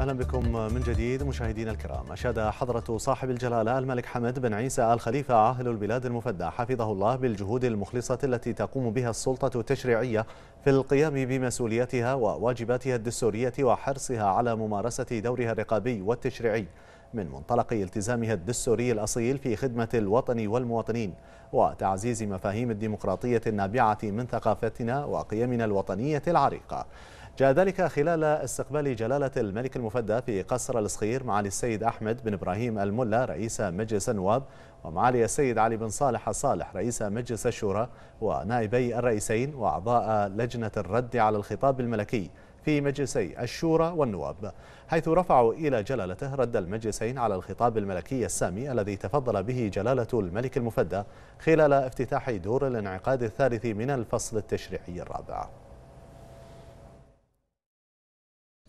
اهلا بكم من جديد مشاهدينا الكرام اشاد حضره صاحب الجلاله الملك حمد بن عيسى ال خليفه عاهل البلاد المفدى حفظه الله بالجهود المخلصه التي تقوم بها السلطه التشريعيه في القيام بمسؤولياتها وواجباتها الدستوريه وحرصها على ممارسه دورها الرقابي والتشريعي من منطلق التزامها الدستوري الاصيل في خدمه الوطن والمواطنين وتعزيز مفاهيم الديمقراطيه النابعه من ثقافتنا وقيمنا الوطنيه العريقه جاء ذلك خلال استقبال جلالة الملك المفدى في قصر الصخير معالي السيد أحمد بن إبراهيم الملا رئيس مجلس النواب ومعالي السيد علي بن صالح الصالح رئيس مجلس الشورى ونائبي الرئيسين وأعضاء لجنة الرد على الخطاب الملكي في مجلسي الشورى والنواب حيث رفعوا إلى جلالته رد المجلسين على الخطاب الملكي السامي الذي تفضل به جلالة الملك المفدى خلال افتتاح دور الانعقاد الثالث من الفصل التشريعي الرابع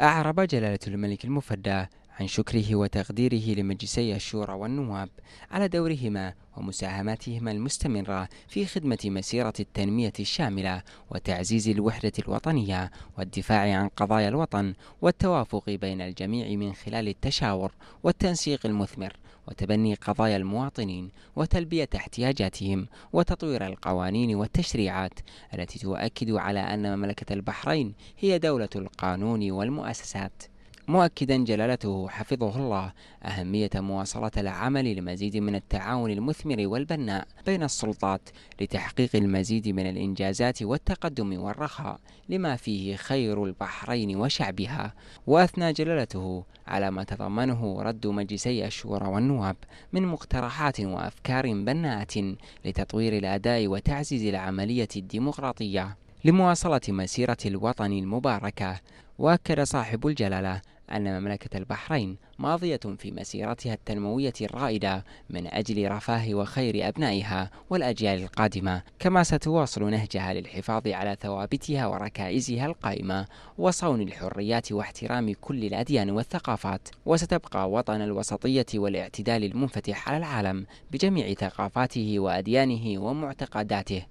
أعرب جلالة الملك المفدى عن شكره وتقديره لمجلسي الشورى والنواب على دورهما ومساهماتهما المستمرة في خدمة مسيرة التنمية الشاملة وتعزيز الوحدة الوطنية والدفاع عن قضايا الوطن والتوافق بين الجميع من خلال التشاور والتنسيق المثمر وتبني قضايا المواطنين وتلبية احتياجاتهم وتطوير القوانين والتشريعات التي تؤكد على أن مملكة البحرين هي دولة القانون والمؤسسات مؤكدا جلالته حفظه الله أهمية مواصلة العمل لمزيد من التعاون المثمر والبناء بين السلطات لتحقيق المزيد من الإنجازات والتقدم والرخاء لما فيه خير البحرين وشعبها وأثنى جلالته على ما تضمنه رد مجلسي الشورى والنواب من مقترحات وأفكار بناءة لتطوير الأداء وتعزيز العملية الديمقراطية لمواصلة مسيرة الوطن المباركة وأكد صاحب الجلالة أن مملكة البحرين ماضية في مسيرتها التنموية الرائدة من أجل رفاه وخير أبنائها والأجيال القادمة كما ستواصل نهجها للحفاظ على ثوابتها وركائزها القائمة وصون الحريات واحترام كل الأديان والثقافات وستبقى وطن الوسطية والاعتدال المنفتح على العالم بجميع ثقافاته وأديانه ومعتقداته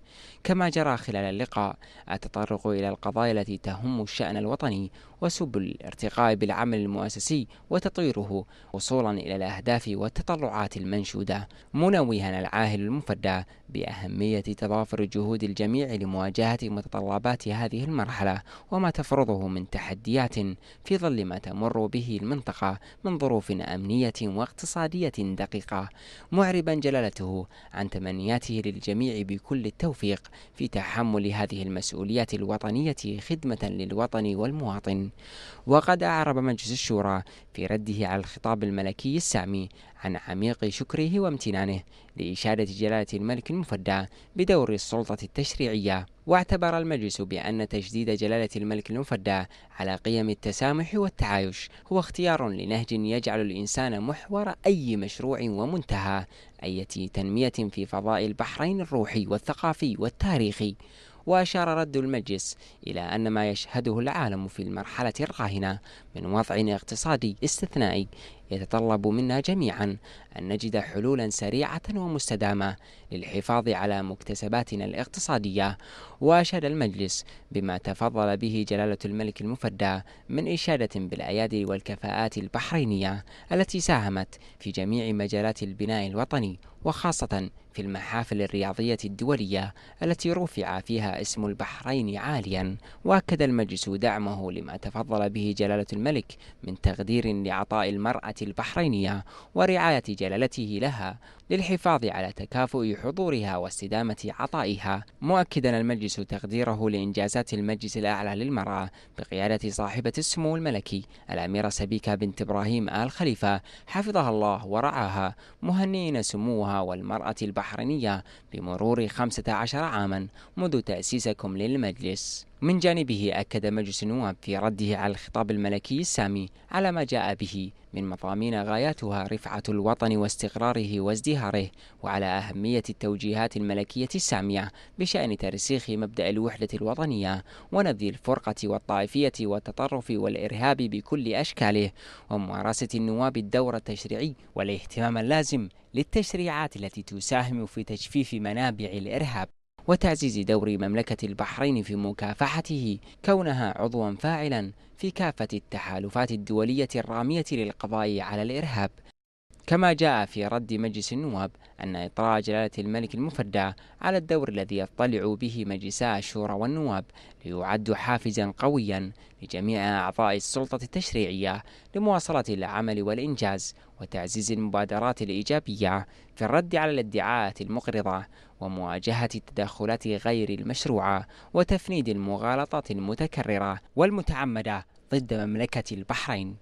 كما جرى خلال اللقاء التطرق إلى القضايا التي تهم الشأن الوطني وسبل الارتقاء بالعمل المؤسسي وتطوير يسيره وصولا إلى الأهداف والتطلعات المنشودة منوها العاهل المفدى بأهمية تضافر جهود الجميع لمواجهة متطلبات هذه المرحلة وما تفرضه من تحديات في ظل ما تمر به المنطقة من ظروف أمنية واقتصادية دقيقة معربا جلالته عن تمنياته للجميع بكل التوفيق في تحمل هذه المسؤولية الوطنية خدمة للوطن والمواطن وقد أعرب مجلس الشورى في رده على الخطاب الملكي السامي عن عميق شكره وامتنانه لإشادة جلالة الملك المفدى بدور السلطة التشريعية واعتبر المجلس بأن تجديد جلالة الملك المفدى على قيم التسامح والتعايش هو اختيار لنهج يجعل الإنسان محور أي مشروع ومنتهى أي تنمية في فضاء البحرين الروحي والثقافي والتاريخي وأشار رد المجلس إلى أن ما يشهده العالم في المرحلة الراهنة من وضع اقتصادي استثنائي يتطلب منا جميعا أن نجد حلولا سريعة ومستدامة للحفاظ على مكتسباتنا الاقتصادية وأشاد المجلس بما تفضل به جلالة الملك المفدى من إشادة بالأيادي والكفاءات البحرينية التي ساهمت في جميع مجالات البناء الوطني وخاصة في المحافل الرياضية الدولية التي رفع فيها اسم البحرين عاليا وأكد المجلس دعمه لما تفضل به جلالة الملك من تقدير لعطاء المرأة البحرينية ورعاية جلالته لها للحفاظ على تكافؤ حضورها واستدامة عطائها مؤكدا المجلس تقديره لإنجازات المجلس الأعلى للمرأة بقيادة صاحبة السمو الملكي الأميرة سبيكة بنت إبراهيم آل خليفة حفظها الله ورعاها مهنئين سموها والمرأة البحرينية البحرينية بمرور 15 عاما منذ تأسيسكم للمجلس من جانبه أكد مجلس النواب في رده على الخطاب الملكي السامي على ما جاء به من مضامين غاياتها رفعة الوطن واستقراره وازدهاره وعلى أهمية التوجيهات الملكية السامية بشأن ترسيخ مبدأ الوحدة الوطنية ونبذ الفرقة والطائفية والتطرف والإرهاب بكل أشكاله وممارسة النواب الدور التشريعي والاهتمام اللازم للتشريعات التي تساهم في تجفيف منابع الإرهاب وتعزيز دور مملكة البحرين في مكافحته كونها عضوا فاعلا في كافة التحالفات الدولية الرامية للقضاء على الإرهاب كما جاء في رد مجلس النواب أن إطراء جلالة الملك المفدى على الدور الذي يطلع به مجلس الشورى والنواب ليعد حافزا قويا لجميع أعضاء السلطة التشريعية لمواصلة العمل والإنجاز وتعزيز المبادرات الإيجابية في الرد على الادعاءات المقرضة ومواجهة التدخلات غير المشروعة وتفنيد المغالطات المتكررة والمتعمدة ضد مملكة البحرين.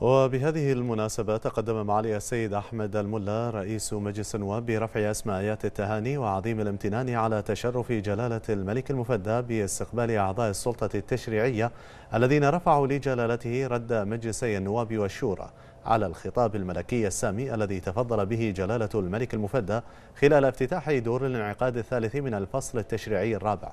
وبهذه المناسبة تقدم معالي السيد أحمد الملا رئيس مجلس النواب برفع أسماء آيات التهاني وعظيم الامتنان على تشرف جلالة الملك المفدى باستقبال أعضاء السلطة التشريعية الذين رفعوا لجلالته رد مجلسي النواب والشورى على الخطاب الملكي السامي الذي تفضل به جلالة الملك المفدى خلال افتتاح دور الانعقاد الثالث من الفصل التشريعي الرابع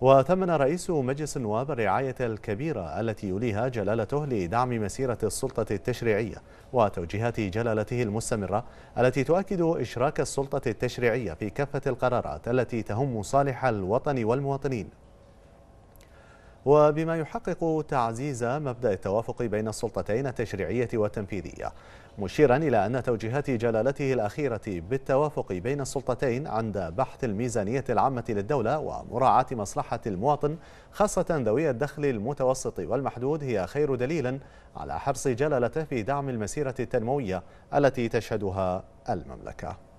وثمن رئيس مجلس النواب الرعاية الكبيرة التي يليها جلالته لدعم مسيرة السلطة التشريعية وتوجيهات جلالته المستمرة التي تؤكد إشراك السلطة التشريعية في كافة القرارات التي تهم صالح الوطن والمواطنين وبما يحقق تعزيز مبدأ التوافق بين السلطتين التشريعية والتنفيذية مشيرا إلى أن توجيهات جلالته الأخيرة بالتوافق بين السلطتين عند بحث الميزانية العامة للدولة ومراعاة مصلحة المواطن خاصة ذوي الدخل المتوسط والمحدود هي خير دليل على حرص جلالته في دعم المسيرة التنموية التي تشهدها المملكة